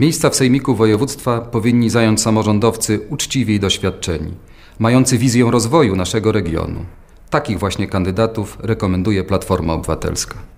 Miejsca w Sejmiku Województwa powinni zająć samorządowcy uczciwi i doświadczeni, mający wizję rozwoju naszego regionu. Takich właśnie kandydatów rekomenduje Platforma Obywatelska.